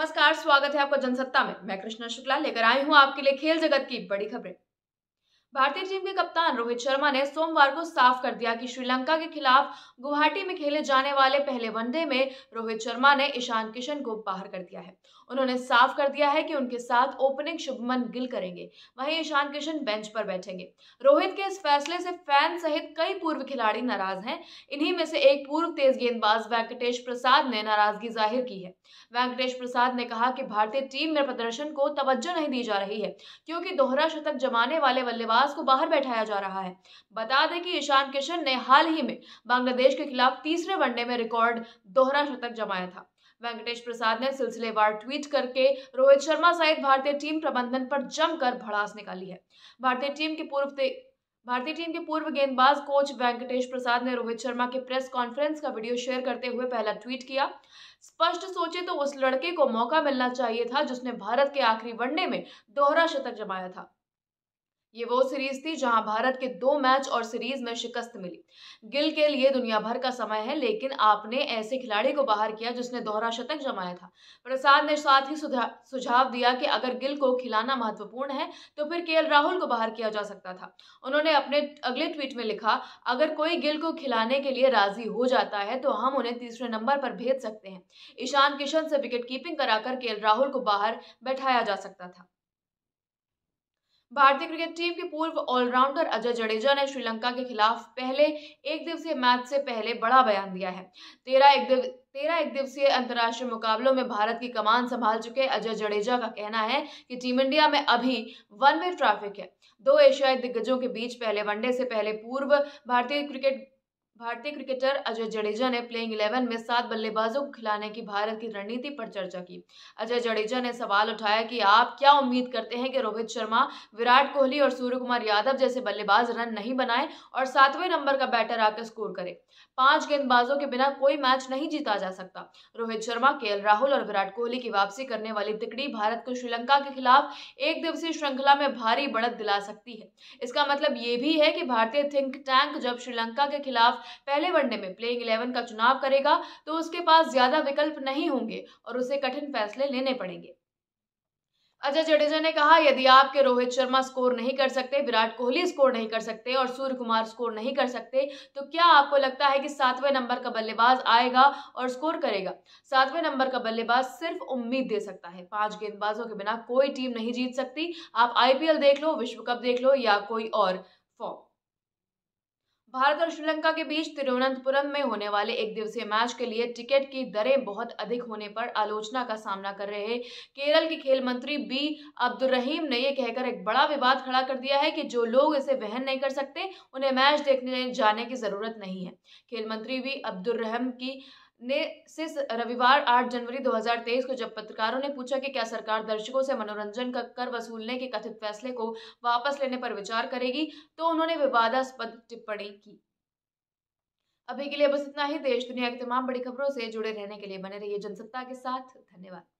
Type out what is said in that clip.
नमस्कार स्वागत है आपका जनसत्ता में मैं कृष्णा शुक्ला लेकर आई हूँ आपके लिए खेल जगत की बड़ी खबरें भारतीय टीम के कप्तान रोहित शर्मा ने सोमवार को साफ कर दिया कि श्रीलंका के खिलाफ गुवाहाटी में खेले जाने वाले पहले वनडे में रोहित शर्मा ने ईशान किशन को बाहर कर दिया है उन्होंने साफ कर दिया है कि उनके साथ ओपनिंग शुभमन गिल करेंगे वहीं ईशान किशन बेंच पर बैठेंगे रोहित के इस फैसले से फैन सहित कई पूर्व खिलाड़ी नाराज हैं इन्हीं में से एक पूर्व तेज गेंदबाज वेंकटेश प्रसाद ने नाराजगी जाहिर की है वेंकटेश प्रसाद ने कहा कि भारतीय टीम में प्रदर्शन को तवज्जो नहीं दी जा रही है क्योंकि दोहरा शतक जमाने वाले बल्लेबाज शहबाज को बाहर बैठाया जा रहा है बता दें कि ईशान किशन ने हाल ही में बांग्लादेश के खिलाफ तीसरे वनडे में रिकॉर्ड दोहरा शतक जमाया था वेंकटेश प्रसाद ने सिलसिलेवार ट्वीट करके रोहित शर्मा सहित भारतीय टीम प्रबंधन पर जमकर भड़ास निकाली है भारतीय टीम के पूर्व भारतीय टीम के पूर्व गेंदबाज कोच वेंकटेश प्रसाद ने रोहित शर्मा के प्रेस कॉन्फ्रेंस का वीडियो शेयर करते हुए पहला ट्वीट किया स्पष्ट सोचे तो उस लड़के को मौका मिलना चाहिए था जिसने भारत के आखिरी वनडे में दोहरा शतक जमाया था ये वो सीरीज थी जहां भारत के दो मैच और सीरीज में शिकस्त मिली गिल के लिए दुनिया भर का समय है लेकिन आपने ऐसे खिलाड़ी को बाहर किया जिसने दोहरा शतक जमाया था प्रसाद ने साथ ही सुझाव दिया कि अगर गिल को खिलाना महत्वपूर्ण है तो फिर के राहुल को बाहर किया जा सकता था उन्होंने अपने अगले ट्वीट में लिखा अगर कोई गिल को खिलाने के लिए राजी हो जाता है तो हम उन्हें तीसरे नंबर पर भेज सकते हैं ईशान किशन से विकेट कीपिंग कराकर के राहुल को बाहर बैठाया जा सकता था भारतीय क्रिकेट टीम के पूर्व ऑलराउंडर अजय जडेजा ने श्रीलंका के खिलाफ पहले एक दिवसीय मैच से पहले बड़ा बयान दिया है तेरह एक दिव तेरह एक दिवसीय अंतर्राष्ट्रीय मुकाबलों में भारत की कमान संभाल चुके अजय जडेजा का कहना है कि टीम इंडिया में अभी वन वे ट्रैफिक है दो एशियाई दिग्गजों के बीच पहले वनडे से पहले पूर्व भारतीय क्रिकेट भारतीय क्रिकेटर अजय जडेजा ने प्लेइंग 11 में सात बल्लेबाजों को खिलाने की भारत की रणनीति पर चर्चा की अजय जडेजा ने सवाल उठाया कि आप क्या उम्मीद करते हैं कि रोहित शर्मा विराट कोहली और सूर्य कुमार यादव जैसे बल्लेबाज रन नहीं बनाए और सातवें नंबर का बैटर आकर स्कोर करे पांच गेंदबाजों के बिना कोई मैच नहीं जीता जा सकता रोहित शर्मा के राहुल और विराट कोहली की वापसी करने वाली तिकड़ी भारत को श्रीलंका के खिलाफ एक दिवसीय श्रृंखला में भारी बढ़त दिला सकती है इसका मतलब ये भी है कि भारतीय थिंक टैंक जब श्रीलंका के खिलाफ पहले वनडे में प्लेइंग इलेवन का चुनाव करेगा तो उसके पास ज़्यादा विकल्प नहीं होंगे और उसे कठिन फैसले लेने पड़ेंगे अजय जडेजा ने कहा यदि आपके रोहित शर्मा स्कोर नहीं कर सकते विराट कोहली स्कोर नहीं कर सकते और सूर्य कुमार स्कोर नहीं कर सकते तो क्या आपको लगता है कि सातवें नंबर का बल्लेबाज आएगा और स्कोर करेगा सातवें नंबर का बल्लेबाज सिर्फ उम्मीद दे सकता है पांच गेंदबाजों के बिना कोई टीम नहीं जीत सकती आप आईपीएल देख लो विश्व कप देख लो या कोई और फॉर्म भारत और श्रीलंका के बीच तिरुवनंतपुरम में होने वाले एक दिवसीय मैच के लिए टिकट की दरें बहुत अधिक होने पर आलोचना का सामना कर रहे केरल के खेल मंत्री बी अब्दुल रहीम ने यह कहकर एक बड़ा विवाद खड़ा कर दिया है कि जो लोग इसे वहन नहीं कर सकते उन्हें मैच देखने जाने की जरूरत नहीं है खेल मंत्री बी अब्दुल रहम की ने से रविवार 8 जनवरी 2023 को जब पत्रकारों ने पूछा कि क्या सरकार दर्शकों से मनोरंजन का कर वसूलने के कथित फैसले को वापस लेने पर विचार करेगी तो उन्होंने विवादास्पद टिप्पणी की अभी के लिए बस इतना ही देश दुनिया की तमाम बड़ी खबरों से जुड़े रहने के लिए बने रहिए जनसत्ता के साथ धन्यवाद